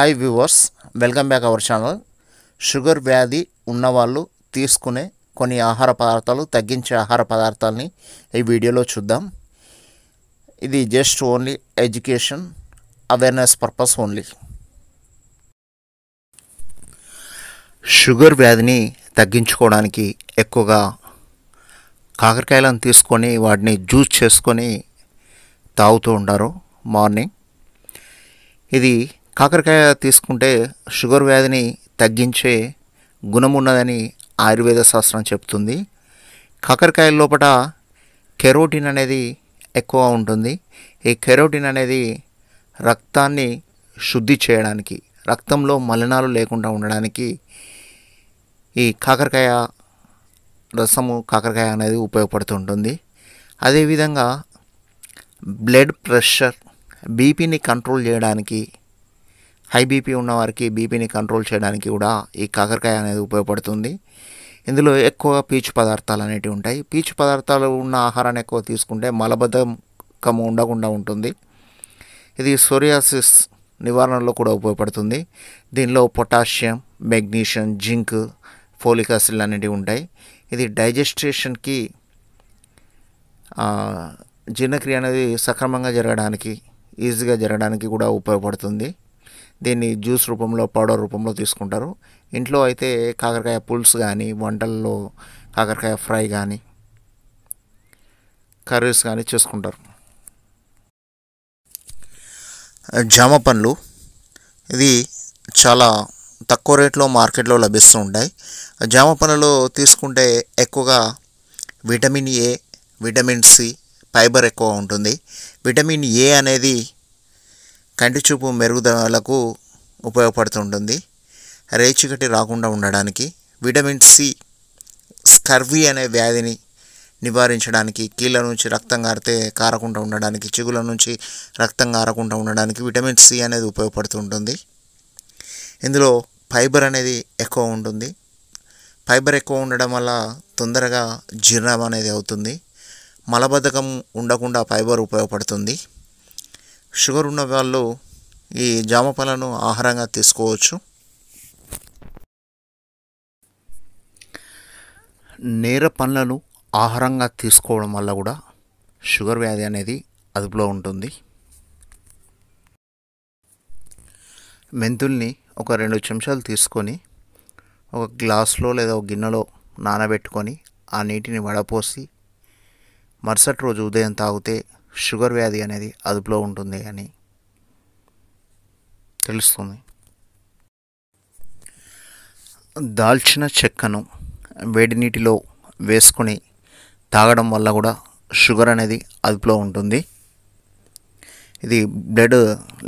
hi viewers welcome back our channel sugar వ్యాధి ఉన్నవాళ్ళు తీసుకునే కొన్ని ఆహార పదార్థాలు తగ్గించే ఆహార పదార్థాలని ఈ వీడియోలో చూద్దాం ఇది just only education awareness purpose only sugar వ్యాధిని తగ్గించుకోవడానికి ఎక్కువగా కాకరకాయలను తీసుకొని వాటిని జ్యూస్ చేసుకొని తాగుతూ ఉంటారు మార్నింగ్ ఇది కాకరకాయ తీసుకుంటే షుగర్ వ్యాధిని తగ్గించే గుణం ఉన్నదని ఆయుర్వేద శాస్త్రం చెప్తుంది కాకరకాయ లోపల కెరోటిన్ అనేది ఎక్కువ ఉంటుంది ఈ కెరోటిన్ అనేది రక్తాన్ని శుద్ధి చేయడానికి రక్తంలో మలినాలు లేకుండా ఉండడానికి ఈ కాకరకాయ రసము కాకరకాయ అనేది ఉపయోగపడుతుంటుంది అదేవిధంగా బ్లడ్ ప్రెషర్ బీపీని కంట్రోల్ చేయడానికి హై బీపీ ఉన్నవారికి బీపీని కంట్రోల్ చేయడానికి కూడా ఈ కాకరకాయ అనేది ఉపయోగపడుతుంది ఇందులో ఎక్కువ పీచు పదార్థాలు అనేటివి ఉంటాయి పీచు పదార్థాలు ఉన్న ఆహారాన్ని ఎక్కువ తీసుకుంటే మలబద్ధకం ఉండకుండా ఉంటుంది ఇది సోరియాసిస్ నివారణలో కూడా ఉపయోగపడుతుంది దీనిలో potassium magnesium zinc folic acid అనేటివి ఉంటాయి ఇది డైజెస్టేషన్కి జీర్ణక్రియ అనేది సక్రమంగా జరగడానికి ఈజీగా జరగడానికి కూడా ఉపయోగపడుతుంది దీన్ని జ్యూస్ రూపంలో పౌడర్ రూపంలో తీసుకుంటారు ఇంట్లో అయితే కాకరకాయ పులుసు కానీ వంటల్లో కాకరకాయ ఫ్రై కానీ కర్రీస్ కానీ చేసుకుంటారు జామ పండ్లు ఇది చాలా తక్కువ రేట్లో మార్కెట్లో లభిస్తూ ఉంటాయి జామ పండ్లు తీసుకుంటే ఎక్కువగా vitamin A vitamin C fibre ఎక్కువ ఉంటుంది విటమిన్ ఏ అనేది కంటి చూపు మెరుగుదలకు ఉపయోగపడుతుంటుంది రేచుగడ్డి రాకుండా ఉండడానికి విటమిన్ సి స్కర్వీ అనే వ్యాధిని నివారించడానికి కీళ్ళ నుంచి రక్తం కారితే కారకుండా ఉండడానికి చిగుల నుంచి రక్తం కారకుండా ఉండడానికి విటమిన్ సి అనేది ఉపయోగపడుతుంటుంది ఇందులో ఫైబర్ అనేది ఎక్కువ ఉంటుంది ఫైబర్ ఎక్కువ ఉండడం వల్ల తొందరగా జీర్ణం అనేది అవుతుంది మలబద్ధకం ఉండకుండా ఫైబర్ ఉపయోగపడుతుంది షుగర్ ఉన్న వాళ్ళు ఈ జామ పళ్ళను ఆహారంగా తీసుకోవచ్చు నేర పండ్లను ఆహారంగా తీసుకోవడం వల్ల కూడా షుగర్ వ్యాధి అనేది అదుపులో ఉంటుంది మెంతుల్ని ఒక రెండు చెంచాలు తీసుకొని ఒక గ్లాస్లో లేదా ఒక గిన్నెలో నానబెట్టుకొని ఆ నీటిని వడపోసి మరుసటి రోజు ఉదయం తాగితే షుగర్ వ్యాధి అనేది అదుపులో ఉంటుంది అని తెలుస్తుంది దాల్చిన చెక్కను వేడి నీటిలో వేసుకొని తాగడం వల్ల కూడా షుగర్ అనేది అదుపులో ఉంటుంది ఇది బ్లడ్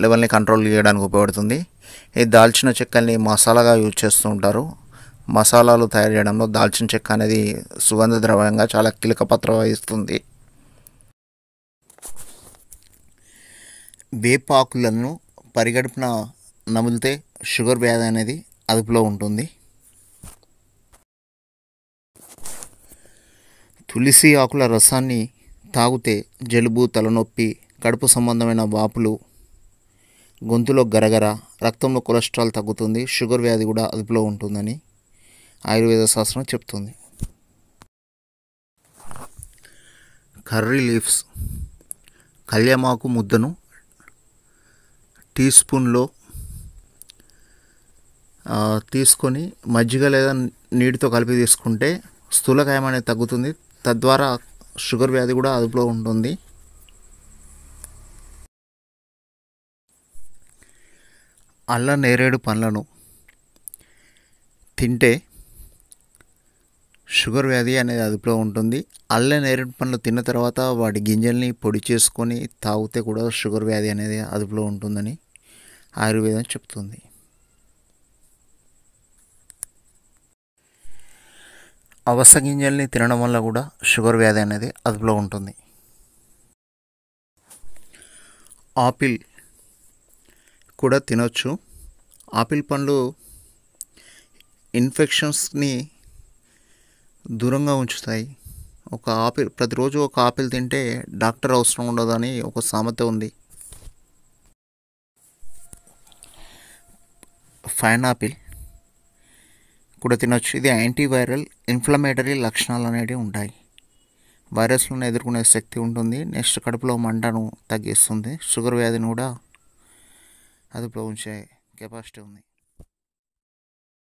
లెవెల్ని కంట్రోల్ చేయడానికి ఉపయోగపడుతుంది ఈ దాల్చిన చెక్కల్ని మసాలాగా యూజ్ చేస్తూ ఉంటారు మసాలాలు తయారు చేయడంలో దాల్చిన చెక్క అనేది సుగంధ ద్రవ్యంగా చాలా కీలక పాత్ర వహిస్తుంది వేపాకులను పరిగడుపున నములితే షుగర్ వ్యాధి అనేది అదుపులో ఉంటుంది తులసి ఆకుల రసాన్ని తాగితే జలుబు తలనొప్పి కడుపు సంబంధమైన వాపులు గొంతులో గరగర రక్తంలో కొలెస్ట్రాల్ తగ్గుతుంది షుగర్ వ్యాధి కూడా అదుపులో ఉంటుందని ఆయుర్వేద శాస్త్రం చెప్తుంది కర్రీ లీఫ్స్ కళ్యామాకు ముద్దను టీ స్పూన్లో తీసుకొని మజ్జిగ లేదా నీటితో కలిపి తీసుకుంటే స్థూలకాయం అనేది తగ్గుతుంది తద్వారా షుగర్ వ్యాధి కూడా అదుపులో ఉంటుంది అల్ల నేరేడు పండ్లను తింటే షుగర్ వ్యాధి అనేది అదుపులో ఉంటుంది అల్ల నేరేడు పండ్లు తిన్న తర్వాత వాటి గింజల్ని పొడి చేసుకొని తాగితే కూడా షుగర్ వ్యాధి అనేది అదుపులో ఉంటుందని ఆయుర్వేదం చెప్తుంది అవస గింజల్ని తినడం వల్ల కూడా షుగర్ వ్యాధి అనేది అదుపులో ఉంటుంది ఆపిల్ కూడా తినొచ్చు ఆపిల్ పండ్లు ఇన్ఫెక్షన్స్ని దూరంగా ఉంచుతాయి ఒక ఆపిల్ ప్రతిరోజు ఒక ఆపిల్ తింటే డాక్టర్ అవసరం ఉండదని ఒక సామెత ఉంది ఫైనాపిల్ కూడా తినొచ్చు ఇది యాంటీవైరల్ ఇన్ఫ్లమేటరీ లక్షణాలు అనేవి ఉంటాయి వైరస్లను ఎదుర్కొనే శక్తి ఉంటుంది నెక్స్ట్ కడుపులో మంటను తగ్గిస్తుంది షుగర్ వ్యాధిని కూడా అదుపులో ఉంచే కెపాసిటీ ఉంది